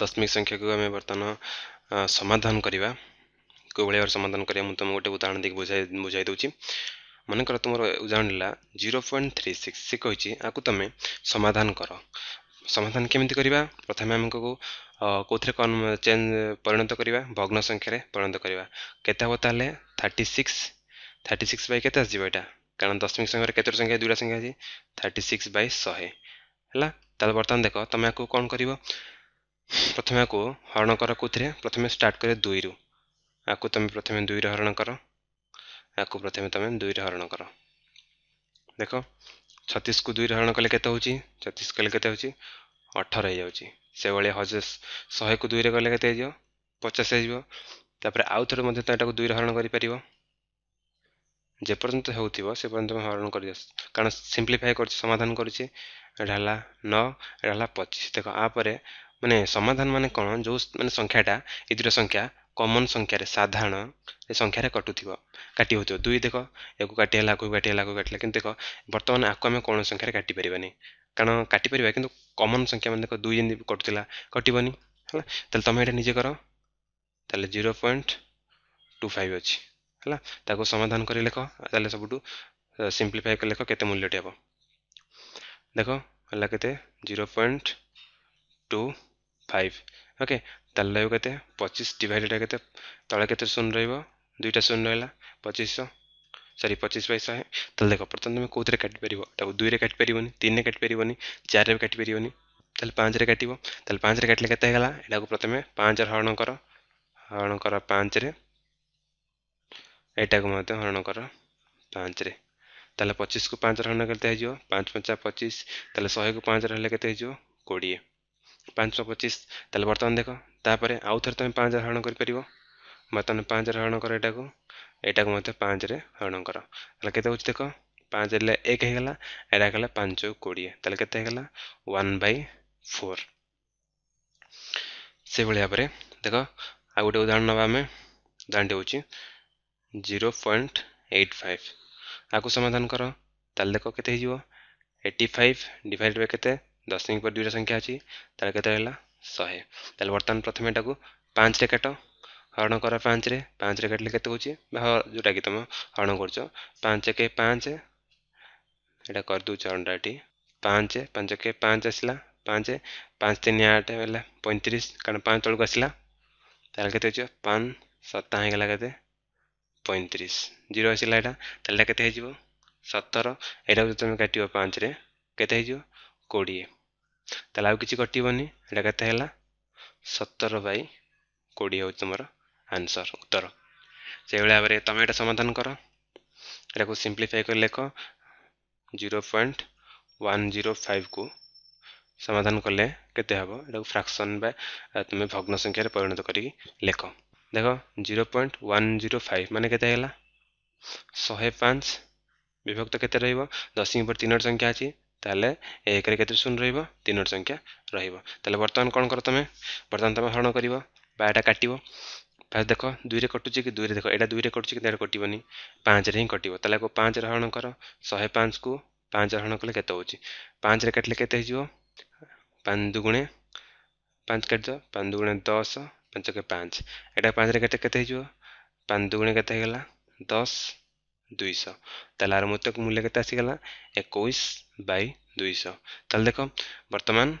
दशमिक संख्या को आम बर्तन समाधान करवा कोई भाव समाधान करवा तुम गोटे उदाहरण देख बुझाई बुझाई दूँ मन कर तुम उदाहरण ला जीरो पॉइंट थ्री सिक्स से कही तुम समाधान कर समाधान केमी कर प्रथम आम को कौन कौन चेंज परिणत करवा भग्न संख्यार परिणत करवा के थर्टी सिक्स थर्टी सिक्स बै के आसा कारण दशमिक संख्या कतोटो संख्या दुईटा संख्या अच्छी थर्टी सिक्स बै शहे है बर्तमान देख तुम आपको कौन कर ପ୍ରଥମେ ଆକୁ ହରଣ କର କେଉଁଥିରେ ପ୍ରଥମେ ଷ୍ଟାର୍ଟ କରିବା ଦୁଇରୁ ଆକୁ ତୁମେ ପ୍ରଥମେ ଦୁଇରେ ହରଣ କର ଆକୁ ପ୍ରଥମେ ତୁମେ ଦୁଇରେ ହରଣ କର ଦେଖ ଛତିଶକୁ ଦୁଇରେ ହରଣ କଲେ କେତେ ହେଉଛି ଛତିଶ କଲେ କେତେ ହେଉଛି ଅଠର ହୋଇଯାଉଛି ସେଭଳିଆ ହଜେ ଶହେକୁ ଦୁଇରେ କଲେ କେତେ ହେଇଯିବ ପଚାଶ ହେଇଯିବ ତାପରେ ଆଉ ଥରେ ମଧ୍ୟ ତୁମେ ଏଟାକୁ ଦୁଇରେ ହରଣ କରିପାରିବ ଯେପର୍ଯ୍ୟନ୍ତ ହେଉଥିବ ସେପର୍ଯ୍ୟନ୍ତ ତୁମେ ହରଣ କରି କାରଣ ସିମ୍ପ୍ଲିଫାଏ କରୁଛି ସମାଧାନ କରୁଛି ଏଇଟା ହେଲା ନଅ ଏଇଟା ହେଲା ପଚିଶ ଦେଖ ଆ ପରେ ମାନେ ସମାଧାନ ମାନେ କ'ଣ ଯେଉଁ ମାନେ ସଂଖ୍ୟାଟା ଏ ଦୁଇଟା ସଂଖ୍ୟା କମନ୍ ସଂଖ୍ୟାରେ ସାଧାରଣ ସଂଖ୍ୟାରେ କଟୁଥିବ କାଟି ହେଉଥିବ ଦୁଇ ଦେଖ ଏକୁ କାଟି ହେଲା ଆକୁ କାଟି ହେଲା ଆକୁ କାଟିଲା କିନ୍ତୁ ଦେଖ ବର୍ତ୍ତମାନ ଆକୁ ଆମେ କୌଣସି ସଂଖ୍ୟାରେ କାଟିପାରିବାନି କାରଣ କାଟିପାରିବା କିନ୍ତୁ କମନ୍ ସଂଖ୍ୟା ମାନେ ଦେଖ ଦୁଇ ଯେମିତି କଟୁଥିଲା କଟିବନି ହେଲା ତାହେଲେ ତୁମେ ଏଇଟା ନିଜେ କର ତାହେଲେ ଜିରୋ ପଏଣ୍ଟ ଟୁ ଫାଇଭ୍ ଅଛି ହେଲା ତାକୁ ସମାଧାନ କରି ଲେଖ ତାହେଲେ ସବୁଠୁ ସିମ୍ପ୍ଲିଫାଏ କରି ଲେଖ କେତେ ମୂଲ୍ୟଟି ହେବ ଦେଖ ହେଲା କେତେ zero point two five okay रेत पचीस डिवाइडेड के तले के शून्य रुईटा शून रहा पचीस सरी पचीस बै शहे तो देख प्रथम तुम्हें कौन काटिपर दुई में नहीं तीन में काटिपर चार काटिपर पाँच काटो पाँच काटिले कतला यू प्रथम पाँच हरण कर हरण कर पाँच यटा को हरण कर पाँच पचीस को पाँच हरण करते पाँच पचा पचीस तेल शहे को पाँच रहा कोड़े ପାଞ୍ଚ ପଚିଶ ତାହେଲେ ବର୍ତ୍ତମାନ ଦେଖ ତାପରେ ଆଉ ଥରେ ତୁମେ ପାଞ୍ଚରେ ହରଣ କରିପାରିବ ବର୍ତ୍ତମାନ ପାଞ୍ଚରେ ହରଣ କର ଏଇଟାକୁ ଏଇଟାକୁ ମଧ୍ୟ ପାଞ୍ଚରେ ହରଣ କର ତାହେଲେ କେତେ ହେଉଛି ଦେଖ ପାଞ୍ଚ ହେଲେ ଏକ ହେଇଗଲା ଏଇଟା ହେଇଗଲା ପାଞ୍ଚ କୋଡ଼ିଏ ତାହେଲେ କେତେ ହେଇଗଲା ୱାନ୍ ବାଇ ଫୋର୍ ସେଭଳି ଭାବରେ ଦେଖ ଆଉ ଗୋଟେ ଉଦାହରଣ ନେବା ଆମେ ଉଦାହରଣଟି ହେଉଛି ଜିରୋ ପଏଣ୍ଟ ଏଇଟ୍ ଫାଇଭ୍ ଆକୁ ସମାଧାନ କର ତାହେଲେ ଦେଖ କେତେ ହେଇଯିବ ଏଇଟି ଫାଇଭ୍ ଡିଭାଇଡ଼ ବାଇ କେତେ দশমিক পরে দুইটা সংখ্যা অছি তাহলে কত হল শহে তাহলে বর্তমান প্রথমে এটা পাঁচরে কাট হরণ কর পাঁচরে পাঁচরে কাটলে কত হচ্ছে বা যেটা কি তুমি হরণ করছ পাঁচ একে পাঁচ এটা করদেছ হরণটা এটি পাঁচ পাঁচ একে পাঁচ আসলা পাঁচ পাঁচ তিন আট হল পঁয়ত্রিশ কারণ পাঁচ তলক আসলা তাহলে কত হচ্ছে পাঁচ সত্তা হয়ে গেল কত পঁয়ত্রিশ জিরো আসলা এটা তাহলে এটা কত হয়ে যাব সতের এটা তুমি কাটব পাঁচরে কত হয়ে যাব କୋଡ଼ିଏ ତାହେଲେ ଆଉ କିଛି କଟିବନି ଏଇଟା କେତେ ହେଲା ସତର ବାଇ କୋଡ଼ିଏ ହେଉଛି ତୁମର ଆନ୍ସର୍ ଉତ୍ତର ସେଇଭଳି ଭାବରେ ତୁମେ ଏଇଟା ସମାଧାନ କର ଏଟାକୁ ସିମ୍ପ୍ଲିଫାଏ କରି ଲେଖ ଜିରୋ ପଏଣ୍ଟ ୱାନ୍ ଜିରୋ ଫାଇଭ୍କୁ ସମାଧାନ କଲେ କେତେ ହେବ ଏଟାକୁ ଫ୍ରାକ୍ସନ୍ ବା ତୁମେ ଭଗ୍ନ ସଂଖ୍ୟାରେ ପରିଣତ କରିକି ଲେଖ ଦେଖ zero point one zero five ମାନେ କେତେ ହେଲା ଶହେ ପାଞ୍ଚ ବିଭକ୍ତ କେତେ ରହିବ ଦଶମୀ ପରେ ତିନୋଟି ସଂଖ୍ୟା ଅଛି तेल एक शून्य केून रन संख्या रही बर्तमान कौन कर तुम बर्तमान तुम हरण कर बारटा काट फास्ट देख दुई कटुचे कि दुई देख एटा दुई कटुचे कि दे कटोनी पाँच रही कटो तेल को पाँच हरण कर शहे पाँच को पाँच हरण कले के पाँच काटिले के दुगुणे पाँच काट पाँच दुगुणे दस पंच के पाँच एटा पाँच काटे के दुगुणे के दस ଦୁଇଶହ ତାହେଲେ ଆର ମୃତକ ମୂଲ୍ୟ କେତେ ଆସିଗଲା ଏକୋଇଶ ବାଇ ଦୁଇଶହ ତାହେଲେ ଦେଖ ବର୍ତ୍ତମାନ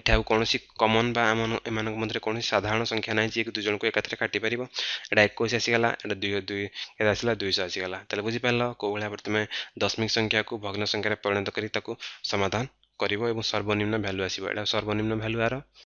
ଏଠି ଆଉ କୌଣସି କମନ୍ ବା ଆମ ଏମାନଙ୍କ ମଧ୍ୟରେ କୌଣସି ସାଧାରଣ ସଂଖ୍ୟା ନାହିଁ ଯିଏକି ଦୁଇ ଜଣଙ୍କୁ ଏକାଥରେ କାଟିପାରିବ ଏଇଟା ଏକୋଇଶ ଆସିଗଲା ଏଇଟା ଦୁଇ ଦୁଇ କେତେ ଆସିଲା ଦୁଇଶହ ଆସିଗଲା ତାହେଲେ ବୁଝିପାରିଲ କେଉଁ ଭଳିଆ ପ୍ରଥମେ ଦଶମିକ ସଂଖ୍ୟାକୁ ଭଗ୍ନ ସଂଖ୍ୟାରେ ପରିଣତ କରି ତାକୁ ସମାଧାନ କରିବ ଏବଂ ସର୍ବନିମ୍ନ ଭ୍ୟାଲୁ ଆସିବ ଏଇଟା ସର୍ବନିମ୍ନ ଭ୍ୟାଲୁ ଆର